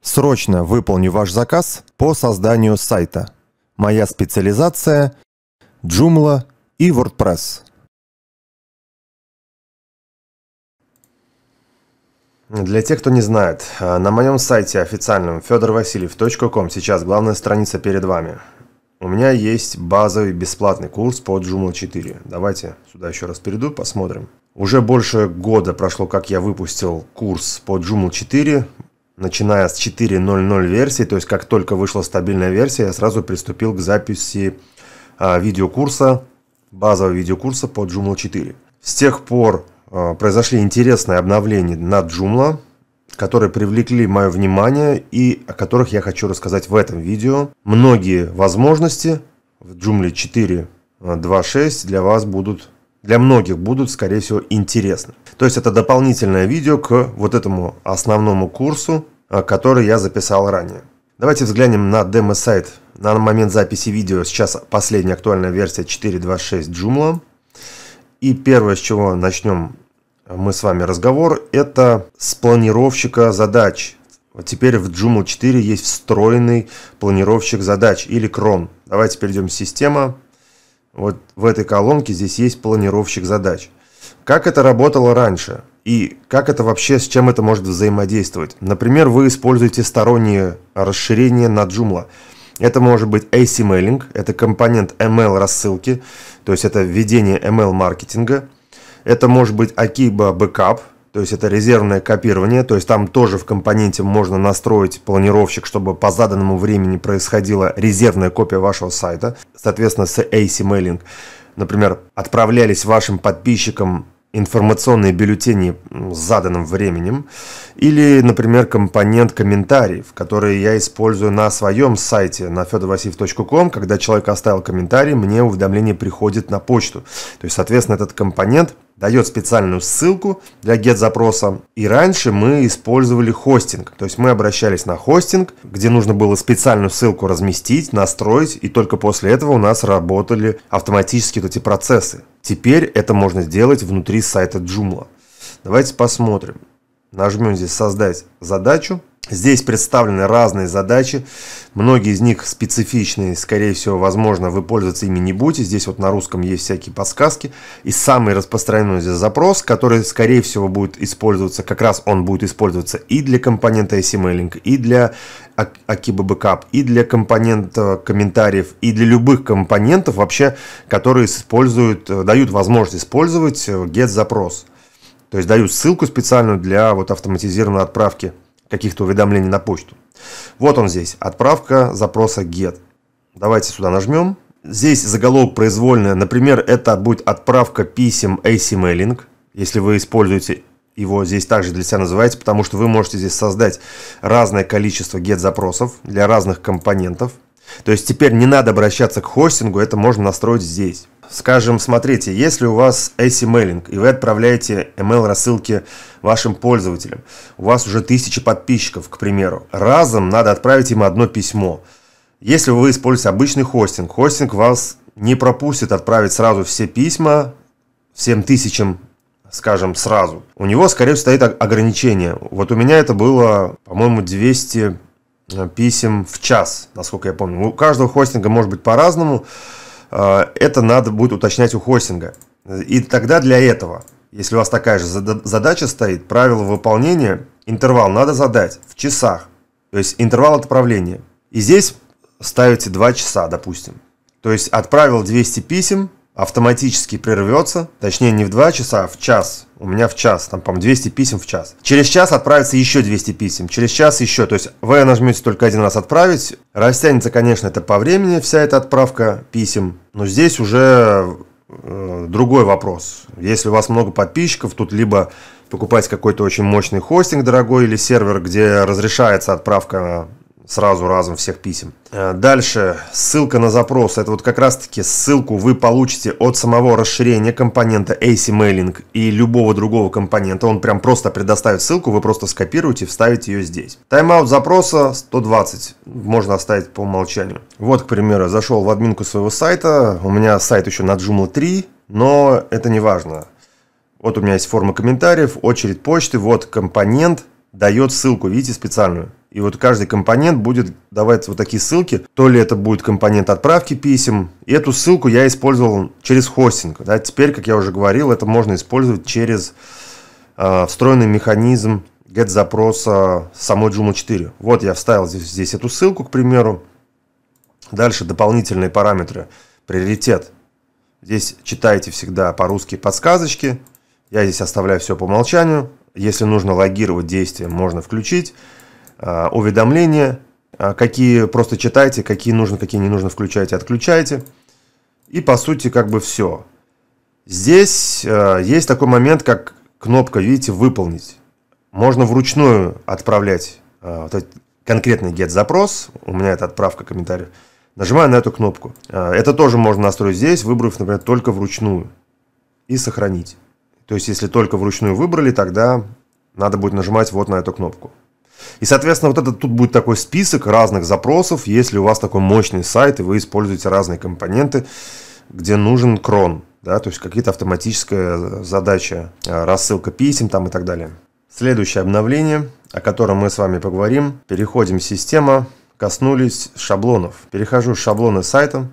Срочно выполню ваш заказ по созданию сайта. Моя специализация – Joomla и WordPress. Для тех, кто не знает, э, на моем сайте официальном fedorvasiliev.com сейчас главная страница перед вами. У меня есть базовый бесплатный курс по Joomla 4. Давайте сюда еще раз перейду, посмотрим. Уже больше года прошло, как я выпустил курс по Joomla 4 начиная с 4.0.0 версии, то есть как только вышла стабильная версия, я сразу приступил к записи а, видеокурса, базового видеокурса по Joomla 4. С тех пор а, произошли интересные обновления на Joomla, которые привлекли мое внимание и о которых я хочу рассказать в этом видео. Многие возможности в Joomla 4.2.6 а, для вас будут для многих будут, скорее всего, интересны. То есть это дополнительное видео к вот этому основному курсу, э, который я записал ранее. Давайте взглянем на демо-сайт. На момент записи видео сейчас последняя актуальная версия 4.26 Joomla. И первое, с чего начнем мы с вами разговор, это с планировщика задач. Вот теперь в Joomla 4 есть встроенный планировщик задач или крон. Давайте перейдем в систему. Вот в этой колонке здесь есть планировщик задач. Как это работало раньше? И как это вообще, с чем это может взаимодействовать? Например, вы используете сторонние расширения на Joomla. Это может быть Mailing, это компонент ML рассылки, то есть это введение ML маркетинга. Это может быть Akiba Backup, то есть это резервное копирование, то есть там тоже в компоненте можно настроить планировщик, чтобы по заданному времени происходила резервная копия вашего сайта, соответственно с ACMailing. Например, отправлялись вашим подписчикам информационные бюллетени с заданным временем, или, например, компонент комментариев, который я использую на своем сайте на fedorvasiев.com, когда человек оставил комментарий, мне уведомление приходит на почту. То есть, соответственно, этот компонент – дает специальную ссылку для GET-запроса. И раньше мы использовали хостинг, то есть мы обращались на хостинг, где нужно было специальную ссылку разместить, настроить, и только после этого у нас работали автоматически вот эти процессы. Теперь это можно сделать внутри сайта Joomla. Давайте посмотрим. Нажмем здесь «Создать задачу», Здесь представлены разные задачи, многие из них специфичные, скорее всего, возможно, вы пользоваться ими не будете. Здесь вот на русском есть всякие подсказки. И самый распространенный здесь запрос, который, скорее всего, будет использоваться, как раз он будет использоваться и для компонента SMLing, и для Akiba а-, Backup, и для компонента комментариев, и для любых компонентов вообще, которые используют, э, дают возможность использовать э, get-запрос. То есть дают ссылку специальную для вот автоматизированной отправки каких-то уведомлений на почту. Вот он здесь, отправка запроса GET. Давайте сюда нажмем. Здесь заголовок произвольный. Например, это будет отправка писем asymailing, если вы используете его здесь также для себя называете, потому что вы можете здесь создать разное количество GET-запросов для разных компонентов. То есть теперь не надо обращаться к хостингу, это можно настроить здесь. Скажем, смотрите, если у вас ACMailing, и вы отправляете email рассылки вашим пользователям, у вас уже тысячи подписчиков, к примеру, разом надо отправить им одно письмо. Если вы используете обычный хостинг, хостинг вас не пропустит отправить сразу все письма всем тысячам скажем, сразу. У него, скорее всего, стоит ограничение. Вот у меня это было, по-моему, 200 э, писем в час, насколько я помню. У каждого хостинга может быть по-разному. А, это надо будет уточнять у хостинга. И тогда для этого, если у вас такая же задача стоит, правило выполнения, интервал надо задать в часах. То есть интервал отправления. И здесь ставите 2 часа, допустим. То есть отправил 200 писем, автоматически прервется, точнее не в 2 часа, а в час. У меня в час, там, по-моему, 200 писем в час. Через час отправится еще 200 писем, через час еще. То есть вы нажмете только один раз отправить. Растянется, конечно, это по времени, вся эта отправка писем. Но здесь уже э, другой вопрос. Если у вас много подписчиков, тут либо покупать какой-то очень мощный хостинг дорогой или сервер, где разрешается отправка сразу разом всех писем. Э, дальше ссылка на запрос. Это вот как раз таки ссылку вы получите от самого расширения компонента AC Mailing и любого другого компонента. Он прям просто предоставит ссылку, вы просто скопируете и вставите ее здесь. Тайм-аут запроса 120. Можно оставить по умолчанию. Вот, к примеру, зашел в админку своего сайта. У меня сайт еще на Joomla 3, но это не важно. Вот у меня есть форма комментариев, очередь почты, вот компонент, дает ссылку, видите, специальную. И вот каждый компонент будет давать вот такие ссылки. То ли это будет компонент отправки писем. И эту ссылку я использовал через хостинг. Да. Теперь, как я уже говорил, это можно использовать через э, встроенный механизм get запроса самой Joomla 4. Вот я вставил здесь, здесь эту ссылку, к примеру. Дальше дополнительные параметры. Приоритет. Здесь читайте всегда по-русски подсказочки. Я здесь оставляю все по умолчанию. Если нужно логировать действие, можно включить. Э, уведомления, э, какие просто читайте, какие нужно, какие не нужно включайте, отключайте. И по сути как бы все. Здесь э, есть такой момент, как кнопка, видите, выполнить. Можно вручную отправлять вот конкретный get-запрос. У меня это отправка комментариев. Нажимаю на эту кнопку. Это тоже можно настроить здесь, выбрав, например, только вручную. И сохранить. То есть, если только вручную выбрали, тогда надо будет нажимать вот на эту кнопку. И, соответственно, вот это тут будет такой список разных запросов, если у вас такой мощный сайт, и вы используете разные компоненты, где нужен крон, да, то есть какие-то автоматическая э, задача, э, рассылка писем там и так далее. Следующее обновление, о котором мы с вами поговорим, переходим в систему, коснулись шаблонов. Перехожу в шаблоны сайта.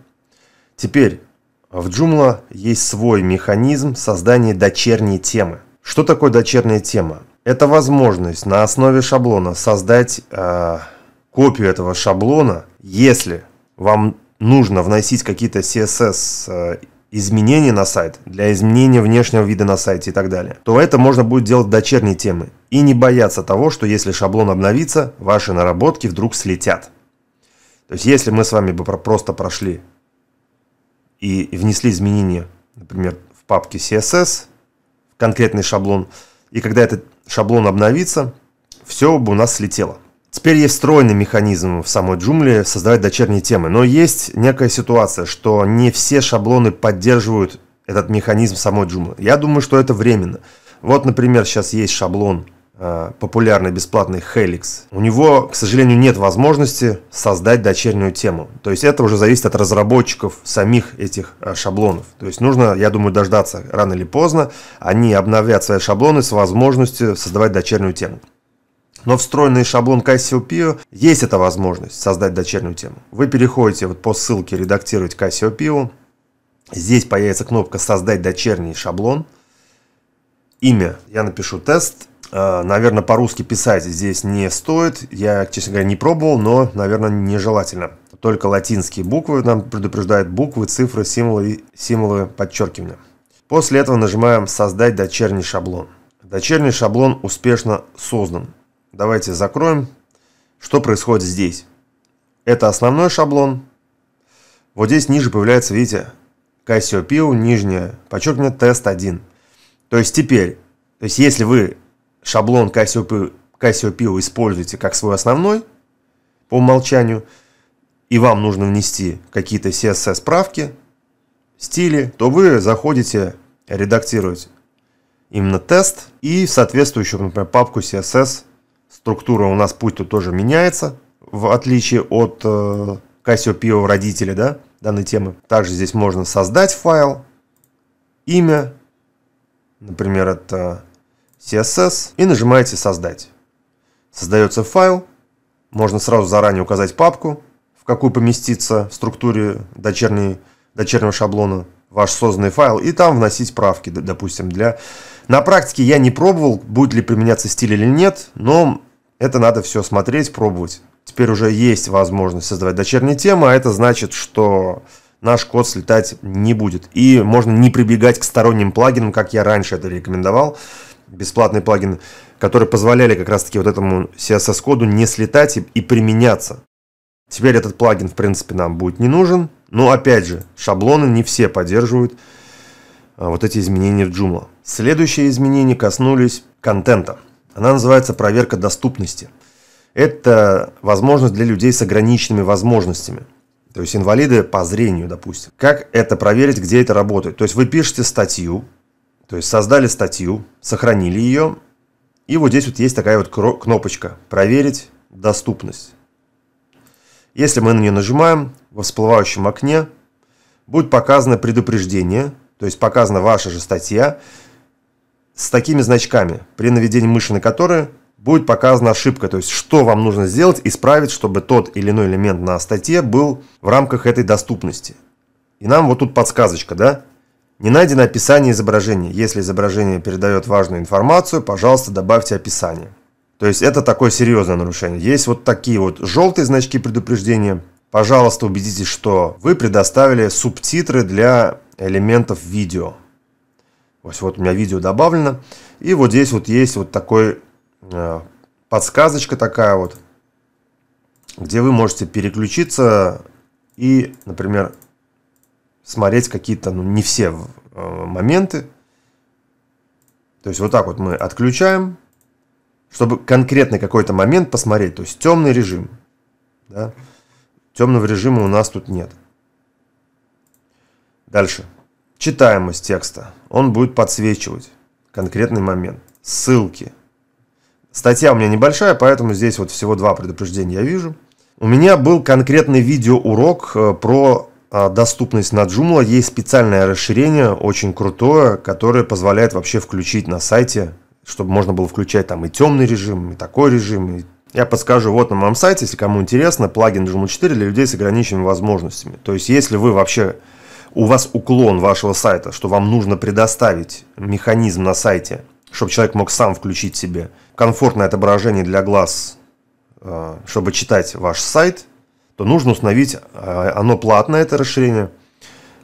Теперь в Joomla есть свой механизм создания дочерней темы. Что такое дочерняя тема? Это возможность на основе шаблона создать э, копию этого шаблона, если вам нужно вносить какие-то CSS э, изменения на сайт, для изменения внешнего вида на сайте и так далее, то это можно будет делать дочерней темы и не бояться того, что если шаблон обновится, ваши наработки вдруг слетят. То есть если мы с вами бы просто прошли и внесли изменения, например, в папке CSS, в конкретный шаблон, и когда этот шаблон обновится, все бы у нас слетело. Теперь есть встроенный механизм в самой джумле создавать дочерние темы, но есть некая ситуация, что не все шаблоны поддерживают этот механизм самой джумлы. Я думаю, что это временно. Вот, например, сейчас есть шаблон Э, популярный бесплатный Helix, у него, к сожалению, нет возможности создать дочернюю тему. То есть это уже зависит от разработчиков самих этих э, шаблонов. То есть нужно, я думаю, дождаться рано или поздно, они обновят свои шаблоны с возможностью создавать дочернюю тему. Но встроенный шаблон Cassiopeia есть эта возможность создать дочернюю тему. Вы переходите вот по ссылке «Редактировать Cassiopeia». Здесь появится кнопка «Создать дочерний шаблон». Имя я напишу «Тест», Э, наверное, по-русски писать здесь не стоит. Я, честно говоря, не пробовал, но, наверное, нежелательно. Только латинские буквы нам предупреждают буквы, цифры, символы, символы подчеркивания. После этого нажимаем «Создать дочерний шаблон». Дочерний шаблон успешно создан. Давайте закроем. Что происходит здесь? Это основной шаблон. Вот здесь ниже появляется, видите, Cassiopeia, нижняя, подчеркивание, тест 1. То есть теперь, то есть если вы шаблон Cassiopeia, Cassiopeia используете как свой основной по умолчанию, и вам нужно внести какие-то CSS-правки, стили, то вы заходите редактировать именно тест и соответствующую, например, папку CSS. Структура у нас путь тут тоже меняется, в отличие от э, Cassiopeia родителей да, данной темы. Также здесь можно создать файл, имя, например, это CSS и нажимаете «Создать». Создается файл, можно сразу заранее указать папку, в какую поместится в структуре дочерней, дочернего шаблона ваш созданный файл, и там вносить правки, допустим, для... На практике я не пробовал, будет ли применяться стиль или нет, но это надо все смотреть, пробовать. Теперь уже есть возможность создавать дочерние темы, а это значит, что наш код слетать не будет. И можно не прибегать к сторонним плагинам, как я раньше это рекомендовал бесплатный плагин, которые позволяли как раз-таки вот этому CSS-коду не слетать и, и применяться. Теперь этот плагин, в принципе, нам будет не нужен. Но, опять же, шаблоны не все поддерживают а, вот эти изменения в Joomla. Следующие изменения коснулись контента. Она называется «Проверка доступности». Это возможность для людей с ограниченными возможностями. То есть инвалиды по зрению, допустим. Как это проверить, где это работает? То есть вы пишете статью, то есть создали статью, сохранили ее, и вот здесь вот есть такая вот кнопочка «Проверить доступность». Если мы на нее нажимаем, во всплывающем окне будет показано предупреждение, то есть показана ваша же статья с такими значками, при наведении мыши на которые будет показана ошибка, то есть что вам нужно сделать, исправить, чтобы тот или иной элемент на статье был в рамках этой доступности. И нам вот тут подсказочка, да? Не найдено описание изображения. Если изображение передает важную информацию, пожалуйста, добавьте описание. То есть это такое серьезное нарушение. Есть вот такие вот желтые значки предупреждения. Пожалуйста, убедитесь, что вы предоставили субтитры для элементов видео. Вот, вот у меня видео добавлено. И вот здесь вот есть вот такой э, подсказочка такая вот, где вы можете переключиться и, например, смотреть какие-то, ну, не все э, моменты. То есть вот так вот мы отключаем, чтобы конкретный какой-то момент посмотреть. То есть темный режим. Да? Темного режима у нас тут нет. Дальше. Читаемость текста. Он будет подсвечивать конкретный момент. Ссылки. Статья у меня небольшая, поэтому здесь вот всего два предупреждения я вижу. У меня был конкретный видеоурок э, про а, доступность на Joomla есть специальное расширение, очень крутое, которое позволяет вообще включить на сайте, чтобы можно было включать там и темный режим, и такой режим. Я подскажу вот на моем сайте, если кому интересно, плагин Joomla 4 для людей с ограниченными возможностями. То есть, если вы вообще у вас уклон вашего сайта, что вам нужно предоставить механизм на сайте, чтобы человек мог сам включить себе комфортное отображение для глаз, а, чтобы читать ваш сайт – то нужно установить, э, оно платное, это расширение.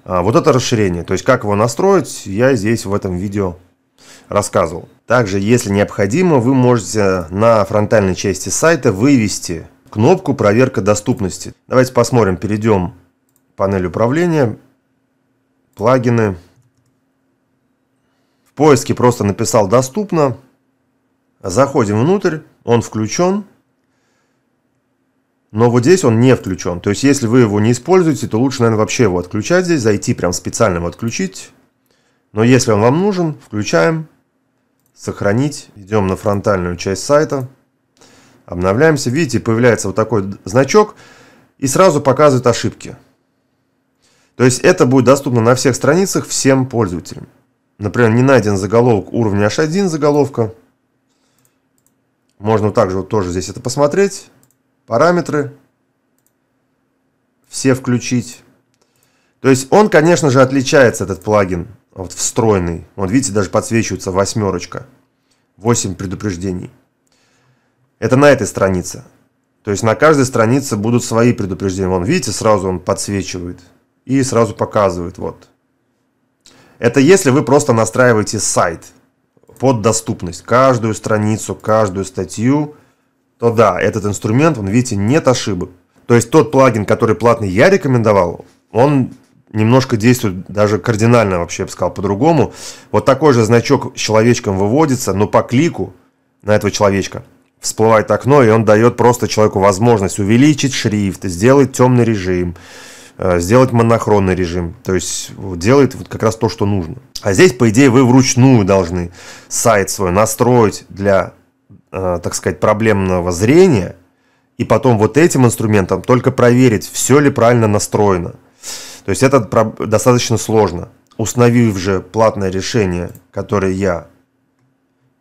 А, вот это расширение, то есть как его настроить, я здесь в этом видео рассказывал. Также, если необходимо, вы можете на фронтальной части сайта вывести кнопку «Проверка доступности». Давайте посмотрим, перейдем в панель управления, плагины. В поиске просто написал «Доступно». Заходим внутрь, он включен. Но вот здесь он не включен. То есть, если вы его не используете, то лучше, наверное, вообще его отключать здесь, зайти прям специально его отключить. Но если он вам нужен, включаем, сохранить, идем на фронтальную часть сайта, обновляемся. Видите, появляется вот такой значок и сразу показывает ошибки. То есть, это будет доступно на всех страницах всем пользователям. Например, не найден заголовок уровня H1 заголовка. Можно также вот тоже здесь это посмотреть. Параметры все включить. То есть он, конечно же, отличается, этот плагин, вот встроенный. Вот видите, даже подсвечивается восьмерочка. 8 предупреждений. Это на этой странице. То есть на каждой странице будут свои предупреждения. Вон, видите, сразу он подсвечивает и сразу показывает. Вот. Это если вы просто настраиваете сайт под доступность. Каждую страницу, каждую статью то да, этот инструмент, он, видите, нет ошибок. То есть тот плагин, который платный я рекомендовал, он немножко действует даже кардинально вообще, я бы сказал, по-другому. Вот такой же значок с человечком выводится, но по клику на этого человечка всплывает окно, и он дает просто человеку возможность увеличить шрифт, сделать темный режим, э, сделать монохронный режим. То есть делает вот как раз то, что нужно. А здесь, по идее, вы вручную должны сайт свой настроить для Э, так сказать, проблемного зрения, и потом вот этим инструментом только проверить, все ли правильно настроено. То есть это достаточно сложно. Установив же платное решение, которое я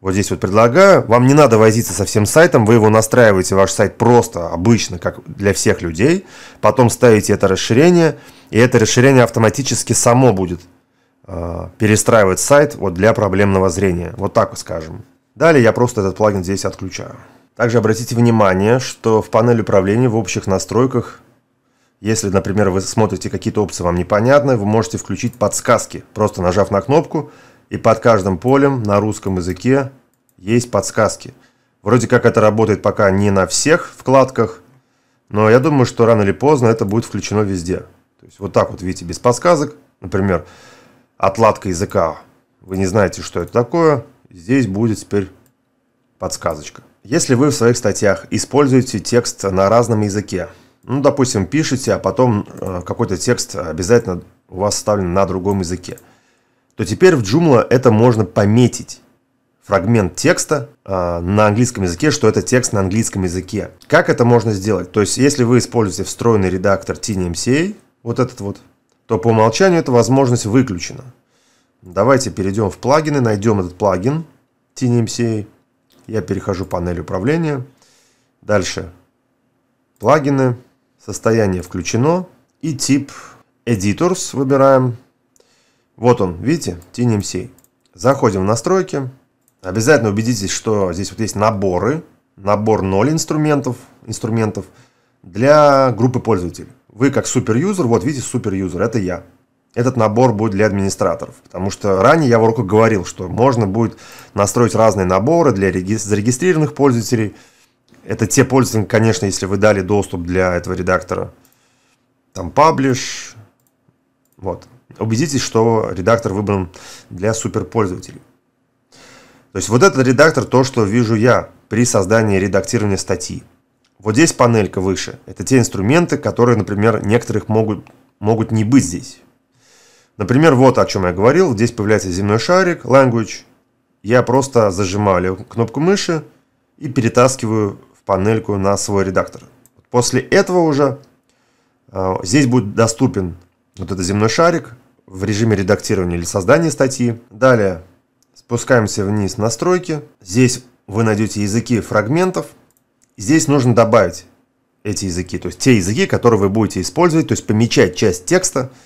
вот здесь вот предлагаю, вам не надо возиться со всем сайтом, вы его настраиваете, ваш сайт просто, обычно, как для всех людей, потом ставите это расширение, и это расширение автоматически само будет э, перестраивать сайт вот для проблемного зрения. Вот так вот скажем. Далее я просто этот плагин здесь отключаю. Также обратите внимание, что в панели управления в общих настройках, если, например, вы смотрите какие-то опции вам непонятны, вы можете включить подсказки, просто нажав на кнопку, и под каждым полем на русском языке есть подсказки. Вроде как это работает пока не на всех вкладках, но я думаю, что рано или поздно это будет включено везде. То есть вот так вот, видите, без подсказок, например, отладка языка, вы не знаете, что это такое – Здесь будет теперь подсказочка. Если вы в своих статьях используете текст на разном языке, ну, допустим, пишете, а потом э, какой-то текст обязательно у вас вставлен на другом языке, то теперь в Joomla это можно пометить фрагмент текста э, на английском языке, что это текст на английском языке. Как это можно сделать? То есть, если вы используете встроенный редактор TinyMCA, вот этот вот, то по умолчанию эта возможность выключена. Давайте перейдем в плагины, найдем этот плагин TNMCA. Я перехожу в панель управления. Дальше плагины, состояние включено и тип Editors выбираем. Вот он, видите, TNMCA. Заходим в настройки. Обязательно убедитесь, что здесь вот есть наборы. Набор 0 инструментов, инструментов для группы пользователей. Вы как супер-юзер, вот видите, супер-юзер, это я этот набор будет для администраторов. Потому что ранее я в уроках говорил, что можно будет настроить разные наборы для зарегистрированных пользователей. Это те пользователи, конечно, если вы дали доступ для этого редактора. Там паблиш. Вот. Убедитесь, что редактор выбран для суперпользователей. То есть вот этот редактор, то, что вижу я при создании редактирования статьи. Вот здесь панелька выше. Это те инструменты, которые, например, некоторых могут, могут не быть здесь. Например, вот о чем я говорил. Здесь появляется земной шарик, language. Я просто зажимаю кнопку мыши и перетаскиваю в панельку на свой редактор. После этого уже э, здесь будет доступен вот этот земной шарик в режиме редактирования или создания статьи. Далее спускаемся вниз настройки. Здесь вы найдете языки фрагментов. Здесь нужно добавить эти языки, то есть те языки, которые вы будете использовать, то есть помечать часть текста –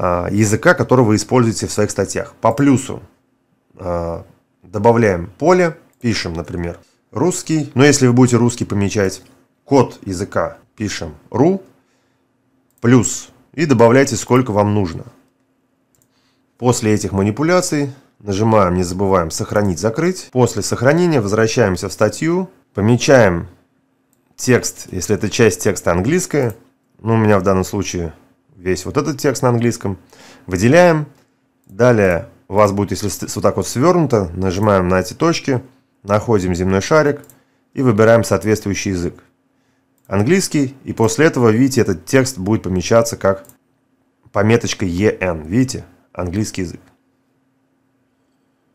Э, языка, который вы используете в своих статьях. По плюсу э, добавляем поле, пишем, например, русский, но если вы будете русский помечать, код языка пишем ru, плюс, и добавляйте сколько вам нужно. После этих манипуляций нажимаем, не забываем сохранить, закрыть. После сохранения возвращаемся в статью, помечаем текст, если это часть текста английская, ну у меня в данном случае весь вот этот текст на английском, выделяем. Далее у вас будет, если вот так вот свернуто, нажимаем на эти точки, находим земной шарик и выбираем соответствующий язык. Английский, и после этого, видите, этот текст будет помечаться как пометочка EN. Видите? Английский язык.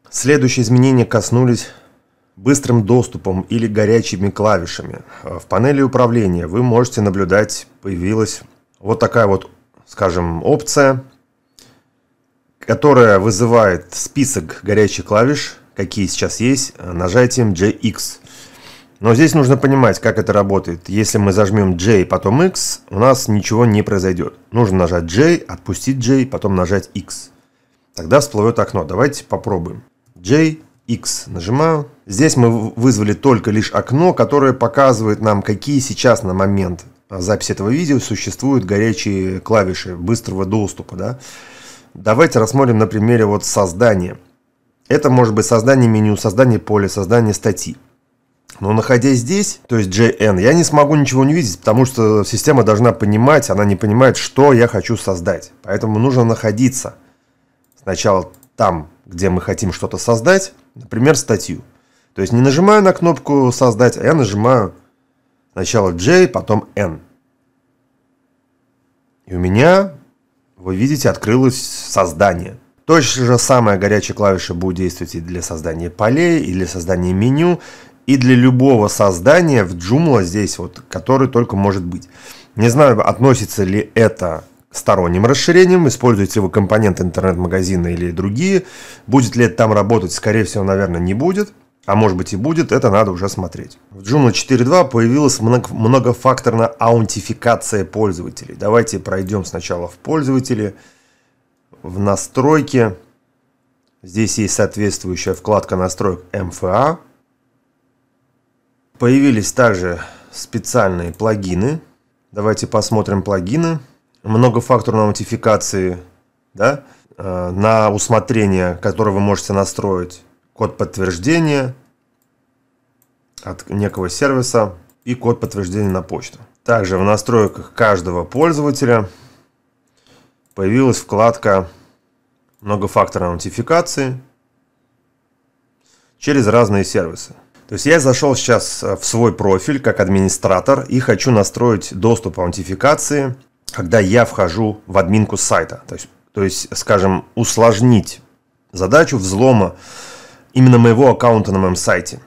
Следующие изменения коснулись быстрым доступом или горячими клавишами. Э, в панели управления вы можете наблюдать, появилась вот такая вот скажем, опция, которая вызывает список горячих клавиш, какие сейчас есть, э, нажатием JX. Но здесь нужно понимать, как это работает. Если мы зажмем J, потом X, у нас ничего не произойдет. Нужно нажать J, отпустить J, потом нажать X. Тогда всплывет окно. Давайте попробуем. J, X нажимаю. Здесь мы вызвали только лишь окно, которое показывает нам, какие сейчас на момент а записи этого видео существуют горячие клавиши быстрого доступа. Да? Давайте рассмотрим на примере вот создания. Это может быть создание меню, создание поля, создание статьи. Но находясь здесь, то есть JN, я не смогу ничего не видеть, потому что система должна понимать, она не понимает, что я хочу создать. Поэтому нужно находиться сначала там, где мы хотим что-то создать, например, статью. То есть не нажимаю на кнопку «Создать», а я нажимаю Сначала J, потом N. И у меня, вы видите, открылось создание. Точно же самая горячая клавиша будет действовать и для создания полей, и для создания меню, и для любого создания в Joomla здесь вот, который только может быть. Не знаю, относится ли это к сторонним расширениям, используете ли вы компоненты интернет-магазина или другие, будет ли это там работать, скорее всего, наверное, не будет. А может быть и будет, это надо уже смотреть. В Joomla 4.2 появилась многофакторная аутентификация пользователей. Давайте пройдем сначала в пользователи, в настройки. Здесь есть соответствующая вкладка настроек МФА. Появились также специальные плагины. Давайте посмотрим плагины многофакторной аутентификации да, э, на усмотрение, которое вы можете настроить код подтверждения от некого сервиса и код подтверждения на почту. Также в настройках каждого пользователя появилась вкладка многофакторной аутентификации через разные сервисы. То есть я зашел сейчас э, в свой профиль как администратор и хочу настроить доступ аутентификации, когда я вхожу в админку сайта. То есть, то есть скажем, усложнить задачу взлома именно моего аккаунта на моем сайте.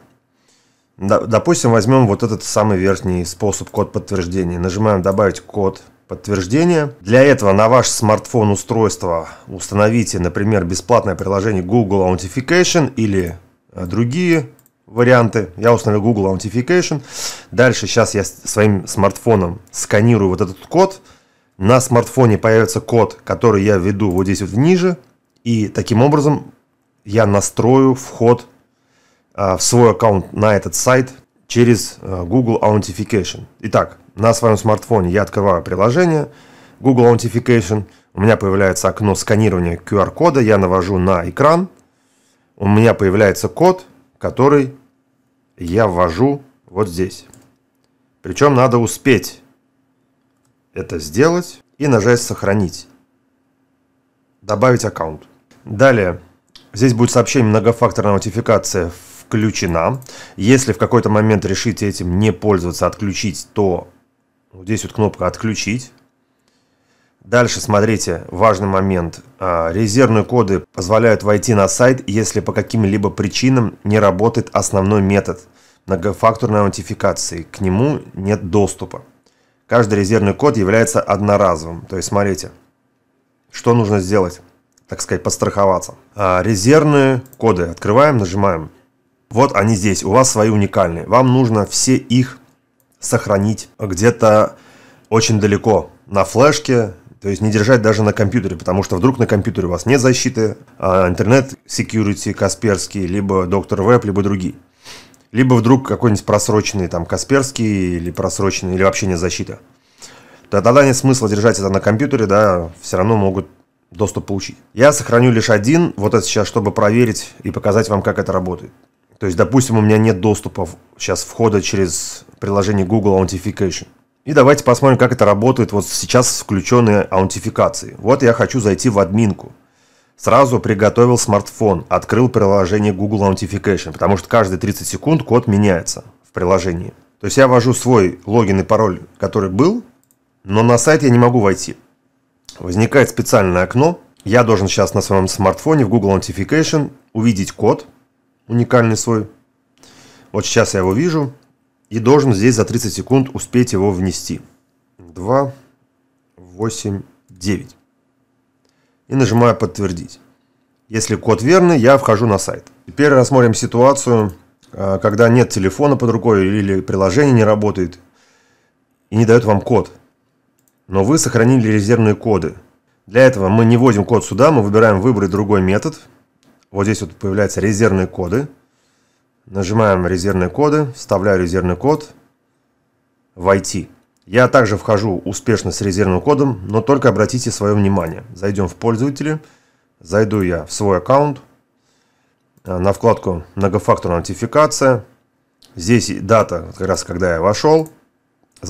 Допустим, возьмем вот этот самый верхний способ код подтверждения. Нажимаем «Добавить код подтверждения». Для этого на ваш смартфон устройство установите, например, бесплатное приложение Google Authentication или э, другие варианты. Я установил Google Authentication. Дальше сейчас я своим смартфоном сканирую вот этот код. На смартфоне появится код, который я введу вот здесь вот ниже. И таким образом я настрою вход э, в свой аккаунт на этот сайт через э, Google Authentication. Итак, на своем смартфоне я открываю приложение Google Authentication. У меня появляется окно сканирования QR-кода. Я навожу на экран. У меня появляется код, который я ввожу вот здесь. Причем надо успеть это сделать и нажать «Сохранить». Добавить аккаунт. Далее Здесь будет сообщение многофакторная аутентификация включена. Если в какой-то момент решите этим не пользоваться, отключить, то здесь вот кнопка «Отключить». Дальше смотрите, важный момент. А, резервные коды позволяют войти на сайт, если по каким-либо причинам не работает основной метод многофакторной аутентификации. К нему нет доступа. Каждый резервный код является одноразовым. То есть смотрите, что нужно сделать так сказать, подстраховаться. А, резервные коды открываем, нажимаем. Вот они здесь, у вас свои уникальные. Вам нужно все их сохранить где-то очень далеко, на флешке, то есть не держать даже на компьютере, потому что вдруг на компьютере у вас нет защиты, а интернет security Касперский, либо доктор веб, либо другие. Либо вдруг какой-нибудь просроченный там Касперский или просроченный, или вообще нет защиты. Тогда нет смысла держать это на компьютере, да, все равно могут доступ получить. Я сохраню лишь один, вот это сейчас, чтобы проверить и показать вам, как это работает. То есть, допустим, у меня нет доступа сейчас входа через приложение Google Authentication. И давайте посмотрим, как это работает вот сейчас с включенной аутентификацией. Вот я хочу зайти в админку. Сразу приготовил смартфон, открыл приложение Google Authentication, потому что каждые 30 секунд код меняется в приложении. То есть я ввожу свой логин и пароль, который был, но на сайт я не могу войти возникает специальное окно. Я должен сейчас на своем смартфоне в Google Notification увидеть код, уникальный свой. Вот сейчас я его вижу и должен здесь за 30 секунд успеть его внести. 2, 8, 9. И нажимаю «Подтвердить». Если код верный, я вхожу на сайт. Теперь рассмотрим ситуацию, э, когда нет телефона под рукой или приложение не работает и не дает вам код – но вы сохранили резервные коды. Для этого мы не вводим код сюда, мы выбираем выбрать другой метод. Вот здесь вот появляются резервные коды. Нажимаем резервные коды, вставляю резервный код, войти. Я также вхожу успешно с резервным кодом, но только обратите свое внимание. Зайдем в пользователи, зайду я в свой аккаунт, э, на вкладку многофакторная аутентификация. Здесь дата, как раз когда я вошел –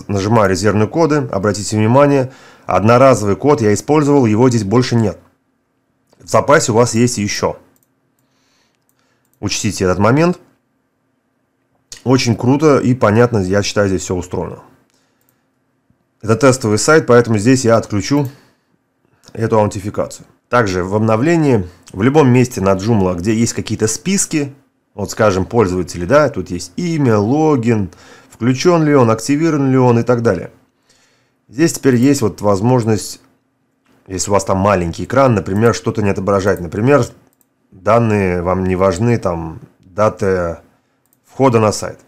Нажимаю резервные коды. Обратите внимание, одноразовый код я использовал, его здесь больше нет. В запасе у вас есть еще. Учтите этот момент. Очень круто и понятно, я считаю, здесь все устроено. Это тестовый сайт, поэтому здесь я отключу эту аутентификацию. Также в обновлении, в любом месте на Joomla, где есть какие-то списки, вот скажем, пользователи, да, тут есть имя, логин, включен ли он, активирован ли он и так далее. Здесь теперь есть вот возможность, если у вас там маленький экран, например, что-то не отображать. Например, данные вам не важны, там, даты входа на сайт.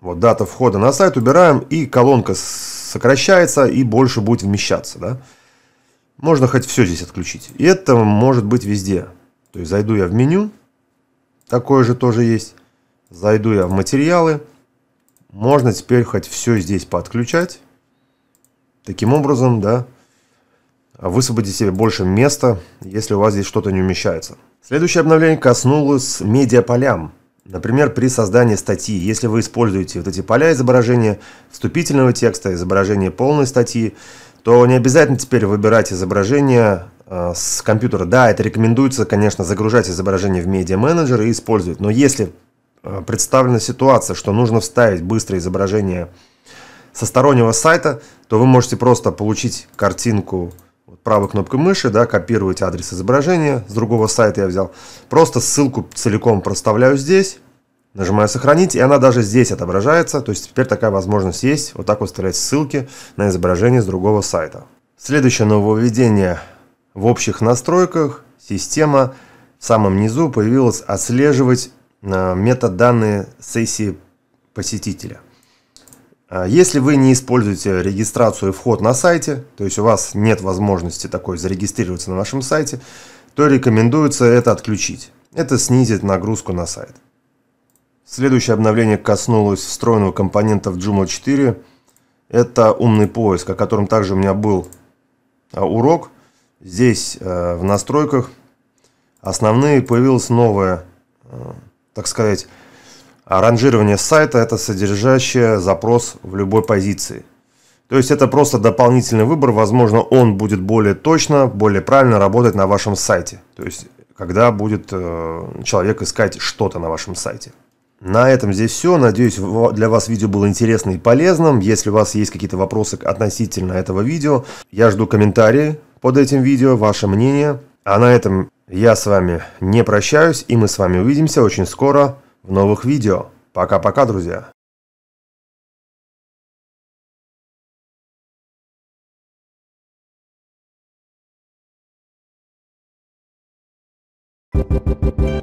Вот дата входа на сайт убираем, и колонка сокращается, и больше будет вмещаться, да. Можно хоть все здесь отключить. И это может быть везде. То есть зайду я в меню, такое же тоже есть. Зайду я в материалы, можно теперь хоть все здесь подключать. Таким образом, да, высвободить себе больше места, если у вас здесь что-то не умещается. Следующее обновление коснулось медиаполям. Например, при создании статьи, если вы используете вот эти поля изображения вступительного текста, изображение полной статьи, то не обязательно теперь выбирать изображение э, с компьютера. Да, это рекомендуется, конечно, загружать изображение в медиа менеджер и использовать. Но если Э, представлена ситуация, что нужно вставить быстрое изображение со стороннего сайта, то вы можете просто получить картинку правой кнопкой мыши, да, копировать адрес изображения, с другого сайта я взял, просто ссылку целиком проставляю здесь, нажимаю сохранить, и она даже здесь отображается, то есть теперь такая возможность есть, вот так вот вставлять ссылки на изображение с другого сайта. Следующее нововведение в общих настройках, система в самом низу появилось отслеживать метаданные сессии посетителя. А если вы не используете регистрацию и вход на сайте, то есть у вас нет возможности такой зарегистрироваться на нашем сайте, то рекомендуется это отключить. Это снизит нагрузку на сайт. Следующее обновление коснулось встроенного компонента в Joomla 4. Это умный поиск, о котором также у меня был а, урок. Здесь э, в настройках основные появилась новая э, так сказать, ранжирование сайта – это содержащий запрос в любой позиции. То есть это просто дополнительный выбор, возможно, он будет более точно, более правильно работать на вашем сайте. То есть когда будет э, человек искать что-то на вашем сайте. На этом здесь все. Надеюсь, для вас видео было интересным и полезным. Если у вас есть какие-то вопросы относительно этого видео, я жду комментарии под этим видео, ваше мнение. А на этом я с вами не прощаюсь, и мы с вами увидимся очень скоро в новых видео. Пока-пока, друзья! Thank you.